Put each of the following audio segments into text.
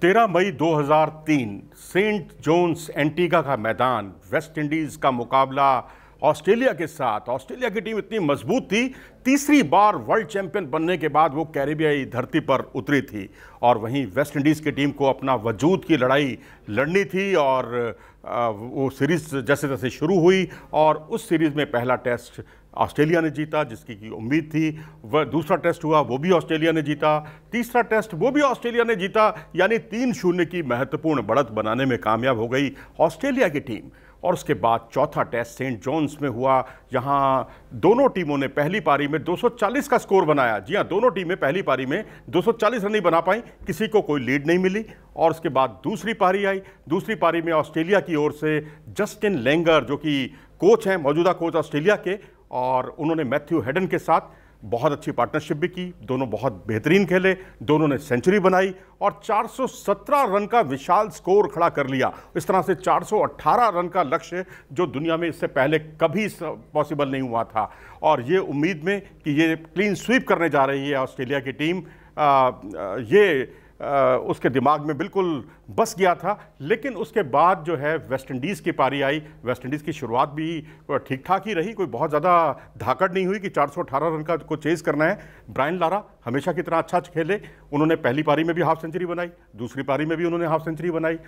तेरह मई 2003 Saint Jones Antigua का मैदान वेस्ट इंडीज़ का मुकाबला ऑस्ट्रेलिया के साथ ऑस्ट्रेलिया की टीम इतनी मजबूत थी तीसरी बार वर्ल्ड चैंपियन बनने के बाद वो कैरेबियाई धरती पर उतरी थी और वहीं वेस्ट इंडीज़ की टीम को अपना वजूद की लड़ाई लड़नी थी और वो सीरीज़ जैसे तैसे शुरू हुई और उस सीरीज़ में पहला टेस्ट ऑस्ट्रेलिया ने जीता जिसकी की उम्मीद थी वह दूसरा टेस्ट हुआ वो भी ऑस्ट्रेलिया ने जीता तीसरा टेस्ट वो भी ऑस्ट्रेलिया ने जीता यानी तीन शून्य की महत्वपूर्ण बढ़त बनाने में कामयाब हो गई ऑस्ट्रेलिया की टीम और उसके बाद चौथा टेस्ट सेंट जॉन्स में हुआ जहां दोनों टीमों ने पहली पारी में 240 का स्कोर बनाया जी हां दोनों टीमें पहली पारी में 240 रन नहीं बना पाई किसी को कोई लीड नहीं मिली और उसके बाद दूसरी पारी आई दूसरी पारी में ऑस्ट्रेलिया की ओर से जस्टिन लेंगर जो कि कोच हैं मौजूदा कोच ऑस्ट्रेलिया के और उन्होंने मैथ्यू हेडन के साथ बहुत अच्छी पार्टनरशिप भी की दोनों बहुत बेहतरीन खेले दोनों ने सेंचुरी बनाई और 417 रन का विशाल स्कोर खड़ा कर लिया इस तरह से 418 रन का लक्ष्य जो दुनिया में इससे पहले कभी पॉसिबल नहीं हुआ था और ये उम्मीद में कि ये क्लीन स्वीप करने जा रही है ऑस्ट्रेलिया की टीम आ, ये उसके दिमाग में बिल्कुल बस गया था लेकिन उसके बाद जो है वेस्ट इंडीज़ की पारी आई वेस्ट इंडीज़ की शुरुआत भी ठीक ठाक ही रही कोई बहुत ज़्यादा धाकड़ नहीं हुई कि 418 रन का को चेज़ करना है ब्रायन लारा हमेशा की तरह अच्छा खेले उन्होंने पहली पारी में भी हाफ सेंचुरी बनाई दूसरी पारी में भी उन्होंने हाफ सेंचुरी बनाई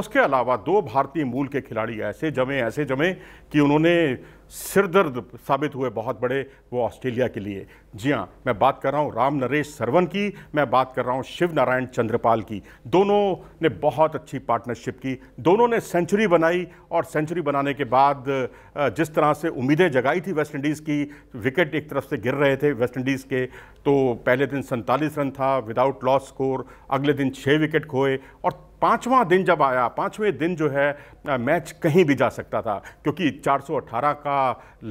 उसके अलावा दो भारतीय मूल के खिलाड़ी ऐसे जमे ऐसे जमे कि उन्होंने सिरदर्द साबित हुए बहुत बड़े वो ऑस्ट्रेलिया के लिए जी हाँ मैं बात कर रहा हूँ राम नरेश सरवन की मैं बात कर रहा हूँ शिव नारायण चंद्रपाल की दोनों ने बहुत अच्छी पार्टनरशिप की दोनों ने सेंचुरी बनाई और सेंचुरी बनाने के बाद जिस तरह से उम्मीदें जगाई थी वेस्ट इंडीज़ की विकेट एक तरफ से गिर रहे थे वेस्ट इंडीज़ के तो पहले पहले दिन सैंतालीस रन था विदाउट लॉस स्कोर अगले दिन छः विकेट खोए और पाँचवां दिन जब आया पाँचवें दिन जो है मैच कहीं भी जा सकता था क्योंकि 418 का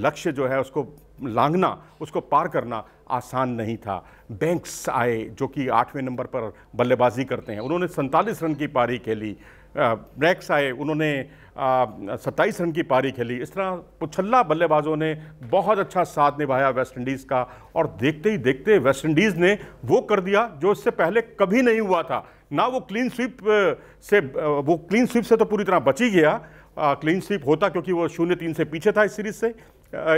लक्ष्य जो है उसको लांघना उसको पार करना आसान नहीं था बैंक्स आए जो कि आठवें नंबर पर बल्लेबाजी करते हैं उन्होंने सैंतालीस रन की पारी खेली ब्रेक्स आए उन्होंने सत्ताईस रन की पारी खेली इस तरह पुछल्ला बल्लेबाजों ने बहुत अच्छा साथ निभाया वेस्ट इंडीज़ का और देखते ही देखते वेस्ट इंडीज़ ने वो कर दिया जो इससे पहले कभी नहीं हुआ था ना वो क्लीन स्वीप से वो क्लीन स्वीप से तो पूरी तरह बची गया क्लीन स्वीप होता क्योंकि वो शून्य तीन से पीछे था इस सीरीज़ से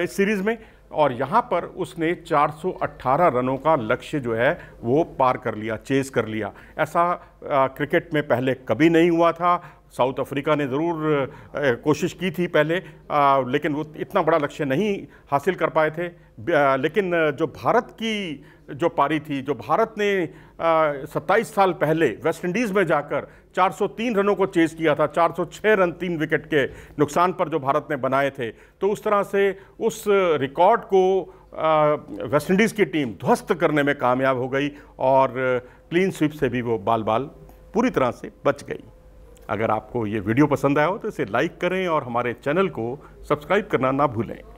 इस सीरीज़ में और यहाँ पर उसने 418 रनों का लक्ष्य जो है वो पार कर लिया चेज़ कर लिया ऐसा आ, क्रिकेट में पहले कभी नहीं हुआ था साउथ अफ्रीका ने ज़रूर कोशिश की थी पहले आ, लेकिन वो इतना बड़ा लक्ष्य नहीं हासिल कर पाए थे आ, लेकिन जो भारत की जो पारी थी जो भारत ने सत्ताईस साल पहले वेस्टइंडीज़ में जाकर 403 रनों को चेज़ किया था 406 रन तीन विकेट के नुकसान पर जो भारत ने बनाए थे तो उस तरह से उस रिकॉर्ड को वेस्टइंडीज़ की टीम ध्वस्त करने में कामयाब हो गई और क्लीन स्वीप से भी वो बाल बाल पूरी तरह से बच गई अगर आपको ये वीडियो पसंद आया हो तो इसे लाइक करें और हमारे चैनल को सब्सक्राइब करना ना भूलें